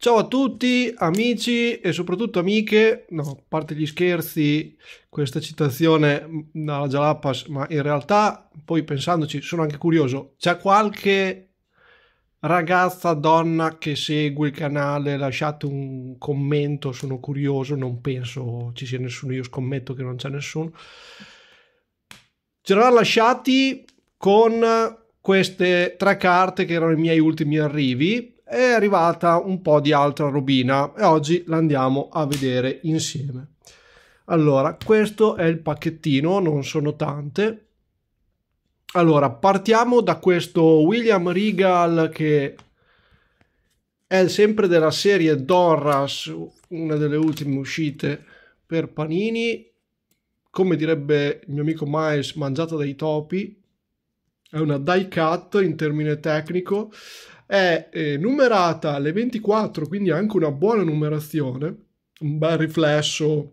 Ciao a tutti amici e soprattutto amiche, no, a parte gli scherzi, questa citazione dalla Jalapas, ma in realtà poi pensandoci sono anche curioso, c'è qualche ragazza, donna che segue il canale, lasciate un commento, sono curioso, non penso ci sia nessuno, io scommetto che non c'è nessuno. Ce l'ha lasciati con queste tre carte che erano i miei ultimi arrivi è arrivata un po' di altra robina e oggi la andiamo a vedere insieme. Allora, questo è il pacchettino, non sono tante. Allora, partiamo da questo William Regal che è sempre della serie Dorras, una delle ultime uscite per Panini. Come direbbe il mio amico Miles, mangiata dai topi. È una die cut in termine tecnico è eh, numerata alle 24, quindi anche una buona numerazione, un bel riflesso,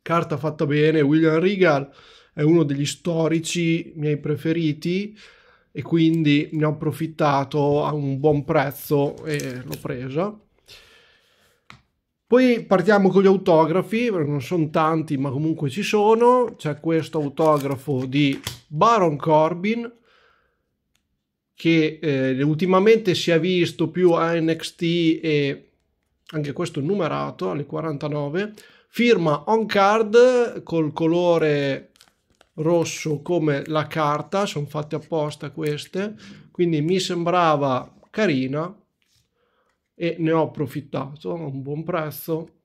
carta fatta bene. William Regal è uno degli storici miei preferiti e quindi ne ho approfittato a un buon prezzo e l'ho presa. Poi partiamo con gli autografi, non sono tanti ma comunque ci sono. C'è questo autografo di Baron Corbin, che eh, ultimamente si è visto più a NXT e anche questo numerato alle 49 firma on card col colore rosso come la carta sono fatte apposta queste quindi mi sembrava carina e ne ho approfittato a un buon prezzo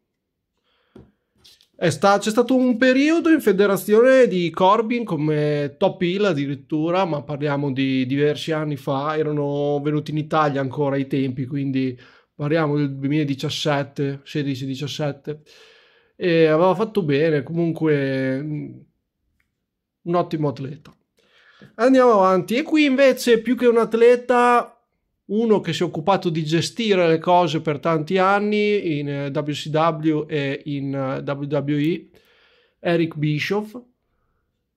sta- c'è stato un periodo in federazione di Corbin come top hill addirittura, ma parliamo di diversi anni fa, erano venuti in Italia ancora ai tempi, quindi parliamo del 2017, 16-17, e aveva fatto bene, comunque mm, un ottimo atleta. Andiamo avanti, e qui invece più che un atleta uno che si è occupato di gestire le cose per tanti anni in WCW eh, e in eh, WWE, Eric Bischoff.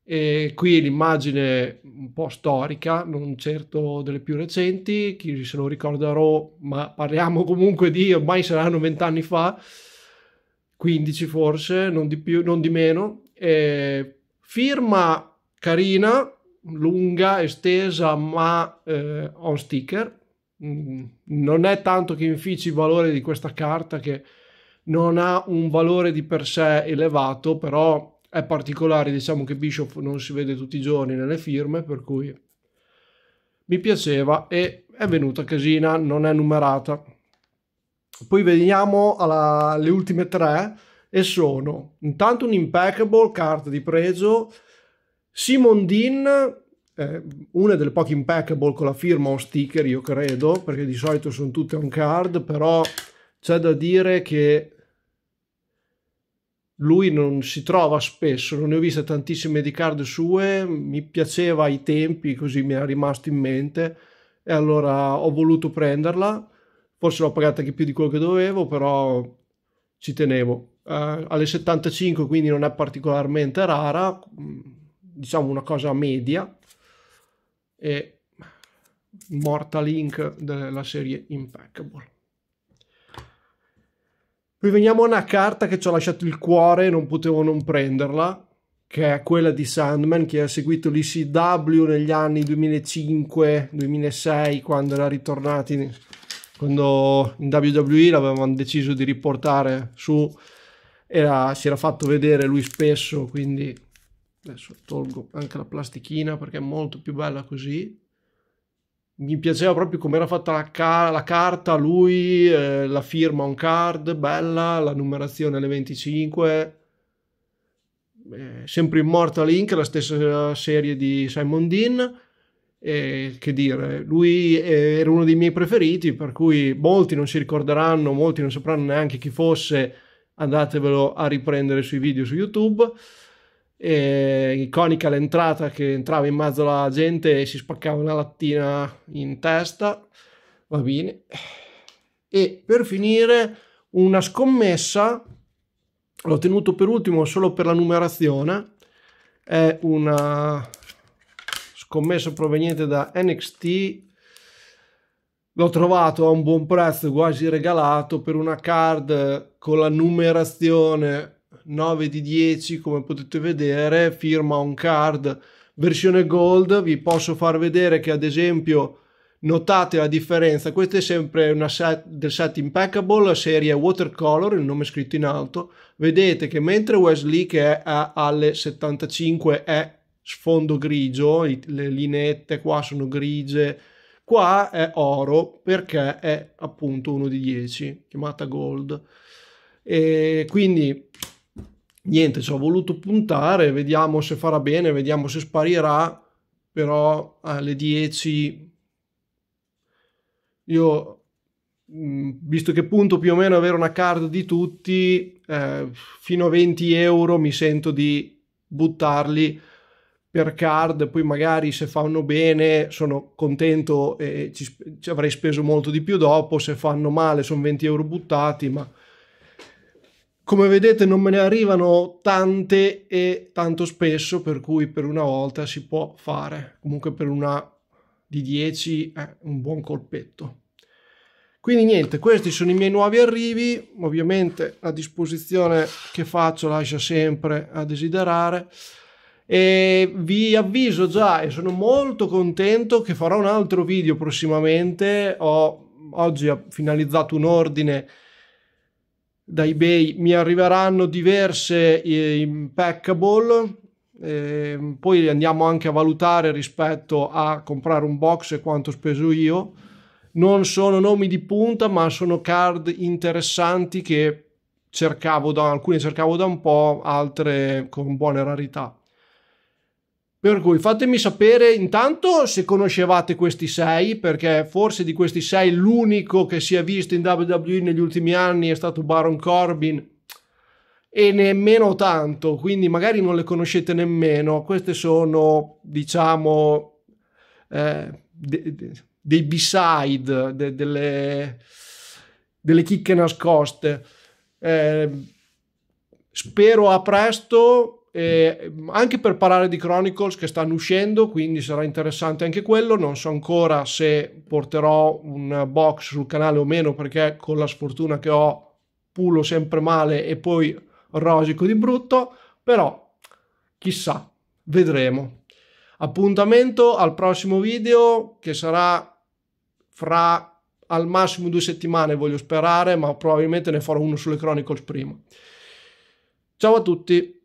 E qui l'immagine un po' storica, non certo delle più recenti, chi se lo ricorderò, ma parliamo comunque di ormai saranno vent'anni fa, 15 forse, non di più, non di meno. E firma carina, lunga, estesa, ma eh, on sticker Mm, non è tanto che infici il valore di questa carta che non ha un valore di per sé elevato, però è particolare, diciamo che Bishop non si vede tutti i giorni nelle firme, per cui mi piaceva e è venuta casina, non è numerata. Poi veniamo alle ultime tre e sono intanto un impeccable, carta di pregio, Simon Dean, eh, una delle poche impeccable con la firma o sticker, io credo, perché di solito sono tutte on card, però c'è da dire che lui non si trova spesso, non ne ho viste tantissime di card sue, mi piaceva ai tempi, così mi è rimasto in mente e allora ho voluto prenderla, forse l'ho pagata anche più di quello che dovevo, però ci tenevo. Eh, alle 75 quindi non è particolarmente rara, mm, diciamo una cosa media, e Mortal Inc. della serie Impeccable. Poi veniamo a una carta che ci ha lasciato il cuore e non potevo non prenderla, che è quella di Sandman, che ha seguito l'ICW negli anni 2005-2006, quando era ritornato, in, quando in WWE l'avevano deciso di riportare su, era, si era fatto vedere lui spesso, quindi adesso tolgo anche la plastichina perché è molto più bella così mi piaceva proprio come era fatta la, ca- la carta, lui, eh, la firma on card, bella, la numerazione alle 25. Eh, sempre Immortal Inc., la stessa serie di Simon Dean. Eh, che dire, lui eh, era uno dei miei preferiti, per cui molti non si ricorderanno, molti non sapranno neanche chi fosse. Andatevelo a riprendere sui video su YouTube eh, iconica l'entrata che entrava in mezzo alla gente e si spaccava una lattina in testa, va bene. E per finire una scommessa, l'ho tenuto per ultimo solo per la numerazione, è una scommessa proveniente da NXT, l'ho trovato a un buon prezzo, quasi regalato, per una card con la numerazione 9 di 10 come potete vedere firma on card versione gold vi posso far vedere che ad esempio notate la differenza questa è sempre una set del set impeccable serie watercolor il nome scritto in alto vedete che mentre Wesley che è alle 75 è sfondo grigio le lineette qua sono grigie qua è oro perché è appunto 1 di 10 chiamata gold e quindi niente, ci ho voluto puntare, vediamo se farà bene, vediamo se sparirà, però alle eh, 10 io mm, visto che punto più o meno avere una card di tutti eh, fino a 20 euro mi sento di buttarli per card poi magari se fanno bene sono contento e ci, ci avrei speso molto di più dopo se fanno male sono 20 euro buttati ma come vedete non me ne arrivano tante e tanto spesso, per cui per una volta si può fare. Comunque per una di 10 è un buon colpetto. Quindi niente, questi sono i miei nuovi arrivi, ovviamente la disposizione che faccio lascia sempre a desiderare e vi avviso già e sono molto contento che farò un altro video prossimamente, Ho, oggi ho finalizzato un ordine da eBay mi arriveranno diverse eh, impeccable. Eh, poi andiamo anche a valutare rispetto a comprare un box e quanto speso io. Non sono nomi di punta, ma sono card interessanti che cercavo da alcune cercavo da un po', altre con buone rarità. Per cui fatemi sapere intanto se conoscevate questi sei, perché forse di questi sei l'unico che si è visto in WWE negli ultimi anni è stato Baron Corbin e nemmeno tanto, quindi magari non le conoscete nemmeno. Queste sono, diciamo, eh, dei b-side, de- delle, delle chicche nascoste. Eh, spero a presto eh, anche per parlare di Chronicles che stanno uscendo, quindi sarà interessante anche quello. Non so ancora se porterò un box sul canale o meno, perché con la sfortuna che ho pulo sempre male e poi rosico di brutto, però chissà, vedremo. Appuntamento al prossimo video che sarà fra al massimo due settimane, voglio sperare, ma probabilmente ne farò uno sulle Chronicles prima. Ciao a tutti!